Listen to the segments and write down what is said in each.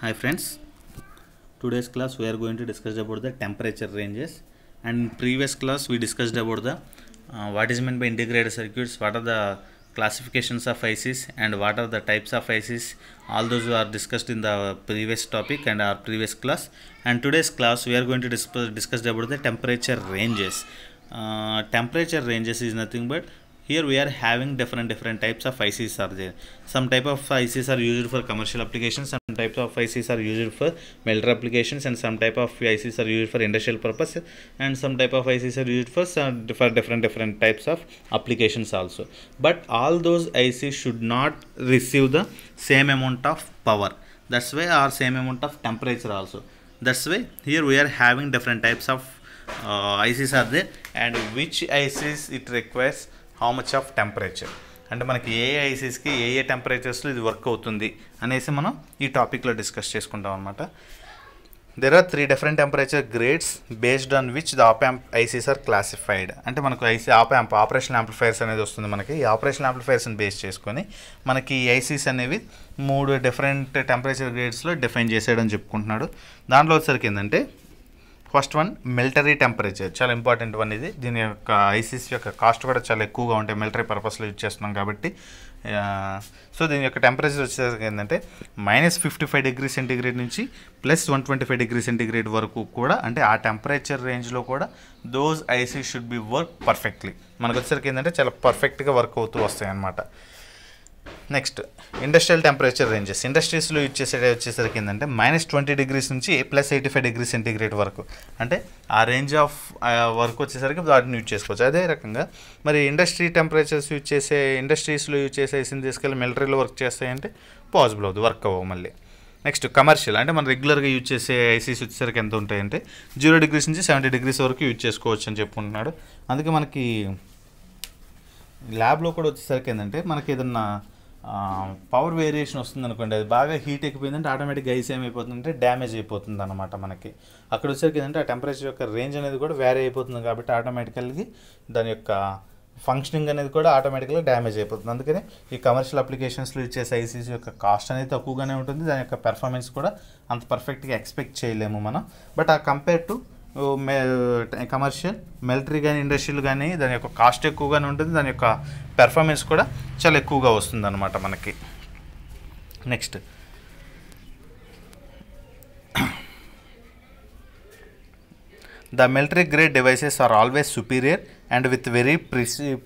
hi friends today's class we are going to discuss about the temperature ranges and previous class we discussed about the uh, what is meant by integrated circuits what are the classifications of ICs and what are the types of ICs all those are discussed in the previous topic and our previous class and today's class we are going to discuss, discuss about the temperature ranges uh, temperature ranges is nothing but here we are having different different types of ICs are there some type of ICs are used for commercial applications some types of ICs are used for melter applications and some type of ICs are used for industrial purpose and some type of ICs are used for some, for different different types of applications also but all those ICs should not receive the same amount of power that's why our same amount of temperature also that's why here we are having different types of uh, ICs are there and which ICs it requires how much of temperature అంటే మనకి ఏ ఐసీస్కి ఏ ఏ టెంపరేచర్స్లో ఇది work అవుతుంది అనేసి మనం ఈ టాపిక్లో discuss చేసుకుంటాం అనమాట there are three different temperature grades based on which the op amp ICs are classified అంటే మనకు IC op amp operation amplifiers అనేది వస్తుంది మనకి ఈ ఆపరేషన్ యాంప్లిఫైర్స్ని బేస్ చేసుకొని మనకి ఈ ఐసీస్ అనేవి మూడు డిఫరెంట్ టెంపరేచర్ గ్రేడ్స్లో డిఫైన్ చేసేయడం చెప్పుకుంటున్నాడు దాంట్లో వచ్చేసరికి ఏంటంటే ఫస్ట్ వన్ మిలిటరీ టెంపరేచర్ చాలా ఇంపార్టెంట్ వన్ ఇది దీని యొక్క ఐసీసీ యొక్క కాస్ట్ కూడా చాలా ఎక్కువగా ఉంటాయి మిలిటరీ పర్పస్లో యూజ్ చేస్తున్నాం కాబట్టి సో దీని యొక్క టెంపరేచర్ వచ్చేసరికి ఏంటంటే minus fifty five degree centigrade నుంచి plus one twenty five degree centigrade వరకు కూడా అంటే ఆ టెంపరేచర్ రేంజ్లో కూడా those IC should be work perfectly మనకు వచ్చేసరికి ఏంటంటే చాలా పర్ఫెక్ట్గా వర్క్ అవుతూ వస్తాయి అన్నమాట నెక్స్ట్ ఇండస్ట్రియల్ టెంపరేచర్ రేంజెస్ ఇండస్ట్రీస్లో యూజ్ చేసే వచ్చేసరికి ఏంటంటే మైనస్ ట్వంటీ డిగ్రీస్ నుంచి plus eighty five degree centigrade వరకు అంటే ఆ రేంజ్ ఆఫ్ వర్క్ వచ్చేసరికి వాటిని యూజ్ చేసుకోవచ్చు అదే రకంగా మరి ఇండస్ట్రీ టెంపరేచర్స్ యూజ్ చేసే ఇండస్ట్రీస్లో యూజ్ చేసే తీసుకెళ్ళి మిలిటరీలో వర్క్ చేస్తాయంటే పాసిబుల్ అవుతుంది వర్క్ అవ్వవు మళ్ళీ నెక్స్ట్ కమర్షియల్ అంటే మనం రెగ్యులర్గా యూజ్ చేసే ఐసీస్ వచ్చేసరికి ఎంత ఉంటాయంటే జీరో డిగ్రీస్ నుంచి సెవెంటీ డిగ్రీస్ వరకు యూజ్ చేసుకోవచ్చు అని చెప్పుకుంటున్నాడు అందుకే మనకి ల్యాబ్లో కూడా వచ్చేసరికి ఏంటంటే మనకి ఏదన్నా పవర్ వేరియేషన్ వస్తుంది అనుకోండి అది బాగా హీట్ ఎక్కిపోయిందంటే ఆటోమేటిక్గా ఐస్ ఏమైపోతుందంటే డ్యామేజ్ అయిపోతుంది అనమాట మనకి అక్కడ వచ్చేసరికి ఏంటంటే ఆ టెంపరేచర్ యొక్క రేంజ్ అనేది కూడా వేరే అయిపోతుంది కాబట్టి ఆటోమేటికల్గా దాని యొక్క ఫంక్షనింగ్ అనేది కూడా ఆటోమేటిక్గా డ్యామేజ్ అయిపోతుంది అందుకని ఈ కమర్షియల్ అప్లికేషన్స్లో ఇచ్చే సైజెస్ యొక్క కాస్ట్ అనేది తక్కువగానే ఉంటుంది దాని యొక్క పెర్ఫార్మెన్స్ కూడా అంత పర్ఫెక్ట్గా ఎక్స్పెక్ట్ చేయలేము మనం బట్ ఆ కంపేర్ టు కమర్షియల్ మిలిటరీ కానీ ఇండస్ట్రియల్ కానీ దాని యొక్క కాస్ట్ ఎక్కువగానే ఉంటుంది దాని యొక్క పెర్ఫార్మెన్స్ కూడా చాలా ఎక్కువగా వస్తుంది అనమాట మనకి next the military grade devices are always superior and with very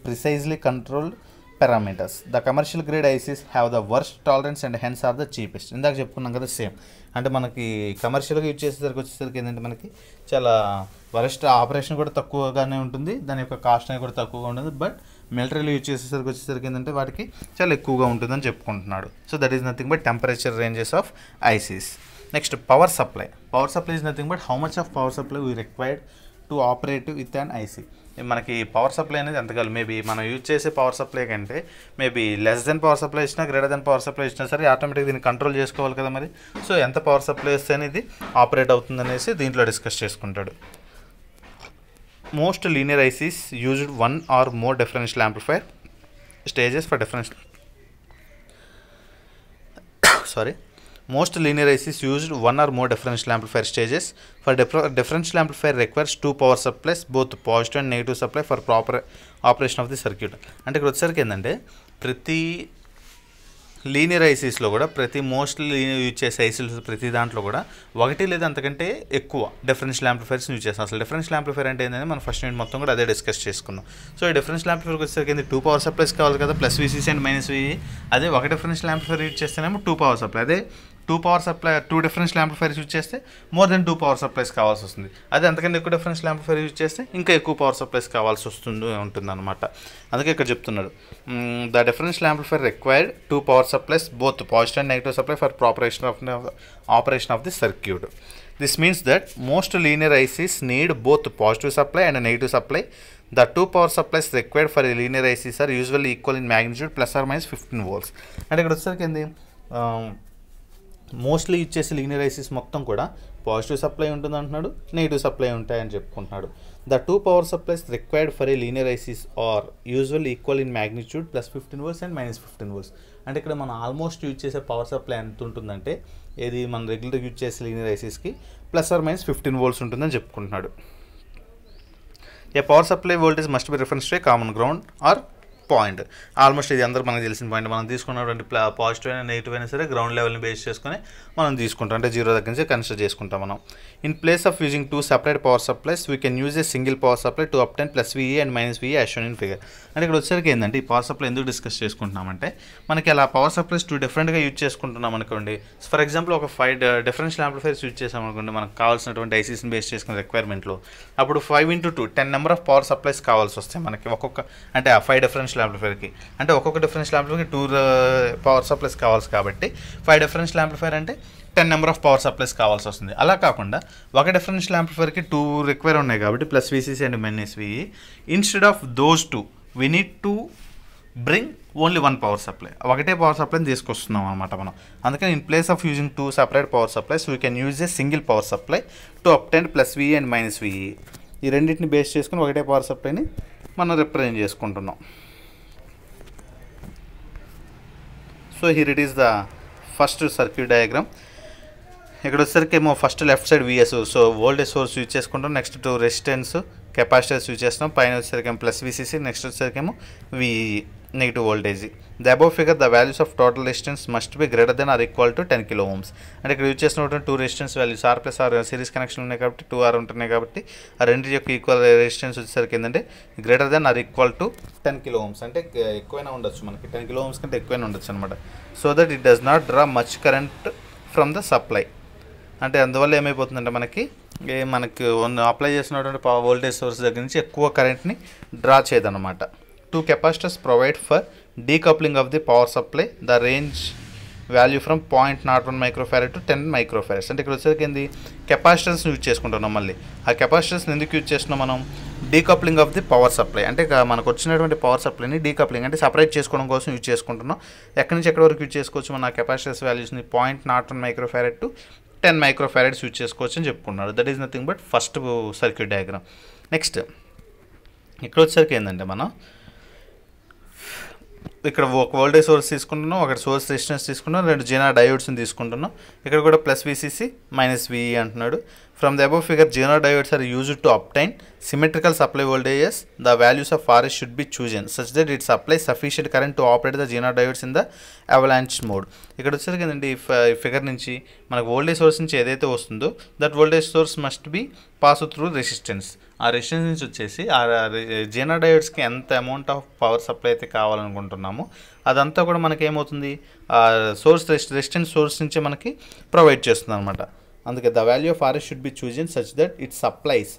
precisely controlled parameters the commercial grade ICs have the worst tolerance and hence are the cheapest ఇందాక చెప్పుకున్నాం కదా సేమ్ అంటే మనకి కమర్షియల్గా యూజ్ చేసేసరికి వచ్చేసరికి ఏంటంటే మనకి చాలా వరస్ట్ ఆపరేషన్ కూడా తక్కువగానే ఉంటుంది దాని యొక్క కాస్ట్ అనేది కూడా తక్కువగా ఉంటుంది బట్ మిలిటరీలో యూజ్ చేసేసరికి వచ్చేసరికి ఏంటంటే వాటికి చాలా ఎక్కువగా ఉంటుందని చెప్పుకుంటున్నాడు so that is nothing but temperature ranges of ICs next power supply power supply is nothing but how much of power supply we required to operate with an IC మనకి పవర్ సప్లై అనేది ఎంత కాదు maybe మనం use చేసే power supply కంటే maybe less than power supply ఇచ్చినా greater than power supply ఇచ్చినా సరే ఆటోమేటిక్ దీన్ని కంట్రోల్ చేసుకోవాలి కదా మరి సో ఎంత పవర్ సప్లై ఇస్తే అనేది ఆపరేట్ అవుతుందనేసి దీంట్లో డిస్కస్ చేసుకుంటాడు most linear ICs used one or more differential amplifier stages for difference sorry Most linear ICs used one or more differential amplifier stages. For differential amplifier requires two power supplies, both positive and negative supply for proper operation of the circuit. అంటే ఇక్కడ వచ్చేసరికి ఏంటంటే ప్రతి linear కూడా ప్రతి mostly use చేసే ఐసిల్స్ ప్రతి దాంట్లో కూడా ఒకటి లేదా అంతకంటే ఎక్కువ డిఫరెన్షియల్ యాంప్లిఫైర్స్ యూజ్ చేస్తాం అసలు డిఫరెన్షియల్ యాంప్లిఫైర్ అంటే ఏంటంటే మనం ఫస్ట్ యూనిట్ మొత్తం కూడా అదే డిస్కస్ చేసుకున్నాం సో ఈ డిఫరెన్షియల్ యాంప్లిఫైర్కి వచ్చేసరికి టూ పవర్ సప్లైస్ కావాలి కదా plus VCC and minus V అదే ఒక డిఫరెన్షియల్ యాంప్లిఫైర్ యూజ్ చేస్తేనేమో టూ పవర్ సప్లై అదే two power supply two differential amplifiers use చేస్తే more than two power supplies కావాల్సి వస్తుంది అదే అంతకంటే ఎక్కువ డిఫరెన్షియల్ యాంప్లిఫైర్ యూజ్ చేస్తే ఇంకా ఎక్కువ పవర్ సప్లైస్ కావాల్సి వస్తుంది ఉంటుంది అనమాట అందుకే ఇక్కడ చెప్తున్నాడు the differential amplifier required two power supplies both positive and negative supply for proper of operation of the circuit this means that most linear ICs need both positive supply and negative supply the two power supplies required for linear ICs are usually equal in magnitude plus or minus fifteen volts అంటే ఇక్కడ వచ్చేసరికి ఏంది mostly ఇచ్చేసి లీనియరైసిస్ మొత్తం కూడా positive supply ఉంటుంది అంటున్నాడు negative supply ఉంటాయని చెప్పుకుంటున్నాడు the two power supplies required for a linear ICs are usual equal in magnitude plus fifteen volts and minus fifteen volts అంటే ఇక్కడ మనం ఆల్మోస్ట్ యూజ్ చేసే పవర్ సప్లై ఎంత ఉంటుందంటే ఏది మనం రెగ్యులర్ యూజ్ చేసే లీనియరైసిస్కి plus or minus fifteen volts ఉంటుందని చెప్పుకుంటున్నాడు a power supply voltage must be reference to a common ground or point almost ఇది అందరూ మనకు తెలిసిన పాయింట్ మనం తీసుకున్నటువంటి పాజిటివ్ అయినా నెగిటివ్ అయినా సరే గ్రౌండ్ లెవెల్ని బేస్ చేసుకొని మనం తీసుకుంటాం అంటే జీరో దగ్గర నుంచి కన్సిడర్ చేసుకుంటాం మనం in place of using two separate power supplies we can use a single power supply to obtain plus VE and minus VE as shown in figure అంటే ఇక్కడ వచ్చేసరికి ఏంటంటే ఈ పవర్ సప్లై ఎందుకు డిస్కస్ చేసుకుంటున్నామంటే మనకి అలా పవర్ సప్లైస్ టూ డిఫరెంట్గా యూజ్ చేసుకుంటున్నాం అనుకోండి ఫర్ ఎగ్జాంపుల్ ఒక ఫైవ్ డిఫరెన్షియల్ యాంప్లిఫైర్స్ యూజ్ చేసాం అనుకోండి మనకు కావాల్సినటువంటి ఐసీసీని బేస్ చేసుకున్న రిక్వైర్మెంట్లో అప్పుడు five into two ten number of power supplies కావాల్సి వస్తాయి మనకి ఒక్కొక్క అంటే ఆ ఫైవ్ డిఫరెన్షియల్ డిఫరెన్షియల్ యాంప్లిఫైర్కి అంటే ఒక్కొక్క డిఫరెన్షియల్ యాంప్లిఫైర్కి టూ పవర్ సప్లైస్ కావాల్సి కాబట్టి ఫైవ్ డిఫరెన్షియల్ యాంప్లిఫైర్ అంటే ten number of power supplies కావాల్సి వస్తుంది అలా కాకుండా ఒక డిఫరెన్షియల్ యాంప్లిఫైర్కి టూ రిక్వైర్ ఉన్నాయి కాబట్టి plus VCC and V instead of those two we need to bring only one power supply ఒకటే పవర్ సప్లైని తీసుకొస్తున్నాం అనమాట మనం అందుకని in place of using two separate power supplies we can use a single power supply to obtain plus V and minus V ఈ రెండింటిని base చేసుకుని ఒకటే పవర్ సప్లైని మనం రిప్రజెంట్ చేసుకుంటున్నాం so here it is the first circuit diagram ఇక్కడ వచ్చేసరికి ఏమో first left side VS so voltage source use చేసుకుంటాం next two resistance capacitors use చేస్తాం పైన వచ్చేసరికి ప్లస్ విసిసి నెక్స్ట్ వచ్చేసరికి ఏమో VEE negative voltage. The above figure the values of total resistance must be greater than or equal to ten kilo ohms. అంటే ఇక్కడ use చేసినటువంటి two resistance values R plus R series connection ఉన్నాయి కాబట్టి two are ఉంటున్నాయి కాబట్టి ఆ రెండు యొక్క ఈక్వల్ రెసిస్టెన్స్ వచ్చేసరికి ఏంటంటే greater than or equal to ten kilo ohms అంటే ఎక్కువైనా ఉండొచ్చు మనకి టెన్ కిలో ఓమ్స్ కంటే ఎక్కువైనా ఉండొచ్చు అనమాట so that it does not draw much current from the supply అంటే అందువల్ల ఏమైపోతుందంటే మనకి మనకి అప్లై చేసినటువంటి వోల్టేజ్ సోర్స్ దగ్గర నుంచి ఎక్కువ కరెంట్ని డ్రా చేయదనమాట two capacitors provide for decoupling of the power supply the range value from point nought one microfarad to ten microfarads అంటే ఇక్కడ వచ్చేసరికి ఏంది కెపాసిటర్స్ని యూజ్ చేసుకుంటున్నాం మళ్ళీ ఆ కెపాసిటర్స్ని ఎందుకు యూజ్ చేస్తున్నాం మనం decoupling of the power supply అంటే మనకు వచ్చినటువంటి పవర్ సప్లైని డీకప్లింగ్ అంటే సపరేట్ చేసుకోవడం కోసం యూజ్ చేసుకుంటున్నాం ఎక్కడి నుంచి ఎక్కడి వరకు యూజ్ చేసుకోవచ్చు మన కెపాసిటర్స్ వాల్యూస్ని point nought one microfarad to ten microfarads use చేసుకోవచ్చు అని చెప్పుకున్నాడు that is nothing but first circuit diagram next ఇక్కడ వచ్చేసరికి ఏంటంటే మనం ఇక్కడ ఒక వోల్టేజ్ సోర్స్ తీసుకుంటున్నాం ఒకటి సోర్స్ రెసిస్టెన్స్ తీసుకుంటున్నాం రెండు జీనా డయోడ్స్ని తీసుకుంటున్నాం ఇక్కడ కూడా plus VCC minus VE e అంటున్నాడు From the above figure, Zener diodes are used to obtain symmetrical supply voltages. The values of Rs should be chosen such that it supplies sufficient current to operate the Zener diodes in the avalanche mode. ఇక్కడ వచ్చారు కదండి ఈ figure నుంచి మనకు voltage source నుంచి ఏదైతే వస్తుందో that voltage source must be pass through resistance ఆ రెసిస్టెన్స్ నుంచి వచ్చేసి ఆ జీనర్ డయోడ్స్కి ఎంత అమౌంట్ ఆఫ్ పవర్ సప్లై అయితే కావాలనుకుంటున్నామో అదంతా కూడా మనకి ఏమవుతుంది సోర్స్ రెసిస్టెన్స్ సోర్స్ నుంచి మనకి ప్రొవైడ్ చేస్తుంది అనమాట అందుకే the value of RS should be chosen such that it supplies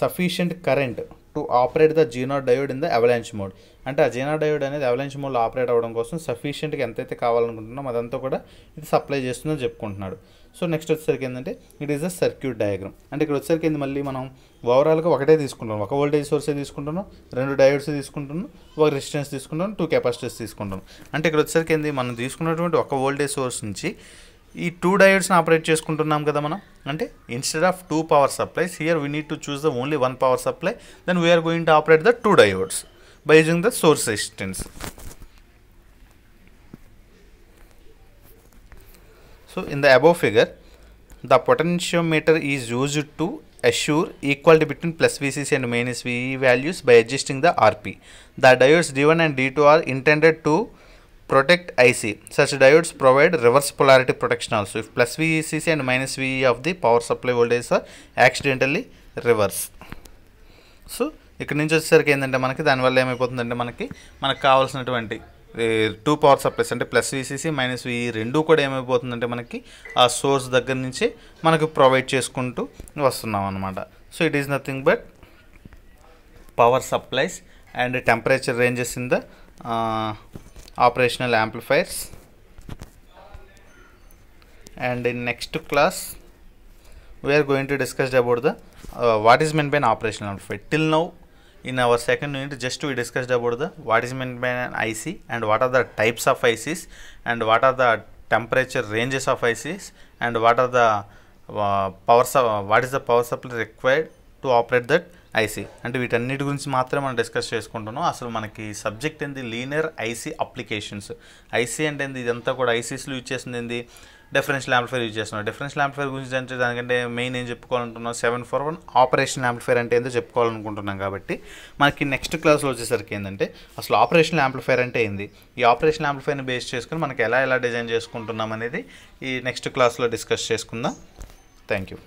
sufficient current to operate the zener diode in the avalanche mode అంటే ఆ జీనో డయోడ్ అనేది అవలాంచ్ మోడ్లో ఆపరేట్ అవ్వడం కోసం సఫిషియంట్గా ఎంతైతే కావాలనుకుంటున్నామో అదంతా కూడా ఇది సప్లై చేస్తుందని చెప్పుకుంటున్నాడు సో నెక్స్ట్ వచ్చేసరికి ఏంటంటే it is a circuit diagram అంటే ఇక్కడ వచ్చేసరికి ఏంది మళ్ళీ మనం ఓవరాల్గా ఒకటే తీసుకుంటున్నాం ఒక వోల్టేజ్ సోర్సే తీసుకుంటున్నాం రెండు డయోడ్స్ తీసుకుంటున్నాం ఒక రెసిస్టెన్స్ తీసుకుంటాం టూ కెపాసిటీస్ తీసుకుంటాం అంటే ఇక్కడ వచ్చేసరికి ఏంది మనం తీసుకున్నటువంటి ఒక వోల్టేజ్ సోర్స్ నుంచి ఈ టూ డయోడ్స్ని ఆపరేట్ చేసుకుంటున్నాం కదా మనం అంటే instead of two power supplies here we need to choose the only one power supply then we are going to operate the two diodes by using the source resistance So in the above figure, the potentiometer is used to assure equality between plus VCC and minus VE values by adjusting the RP. The diodes D1 and D2 are intended to protect IC. Such diodes provide reverse polarity protection also. If plus VCC and minus VE of the power supply voltage are uh, accidentally reverse. So ఇక్కడ నుంచి వచ్చేసరికి ఏంటంటే మనకి దానివల్ల ఏమైపోతుందంటే మనకి మనకు కావాల్సినటువంటి టూ పవర్ సప్లైస్ అంటే ప్లస్ విసిసి మైనస్ వి రెండు కూడా ఏమైపోతుందంటే మనకి ఆ సోర్స్ దగ్గర నుంచి మనకు ప్రొవైడ్ చేసుకుంటూ వస్తున్నాం అనమాట so it is nothing but power supplies and temperature ranges in the operational amplifiers and in next class we are going to discuss about the uh, what is meant by an operational amplifier till now in our second unit just we discussed about the what is meant by an IC and what are the types of ICs and what are the temperature ranges of ICs and what are the uh, power uh, what is the power supply required to operate that IC అంటే వీటన్నిటి గురించి మాత్రమే మనం discuss చేసుకుంటున్నాం అసలు మనకి subject ఏంది linear IC applications IC అంటే ఏంది ఇదంతా కూడా ఐసీస్లో యూజ్ చేసింది ఏంది డిఫరెన్షియల్ యాంప్లిఫైర్ యూజ్ చేస్తున్నాం డిఫరెన్షియల్ యాంప్లిఫైర్ గురించి అంటే దానికంటే మెయిన్ ఏం చెప్పుకోవాలంటున్నాం seven four one operation amplifier అంటే ఏందో చెప్పుకోవాలనుకుంటున్నాం కాబట్టి మనకి నెక్స్ట్ క్లాస్లో వచ్చేసరికి ఏంటంటే అసలు ఆపరేషన్ ల్యాంప్లిఫైర్ అంటే ఏంది ఈ ఆపరేషన్ యాంప్లిఫైర్ని బేస్ చేసుకుని మనకి ఎలా ఎలా డిజైన్ చేసుకుంటున్నాం అనేది ఈ నెక్స్ట్ క్లాస్లో డిస్కస్ చేసుకుందాం థ్యాంక్ యూ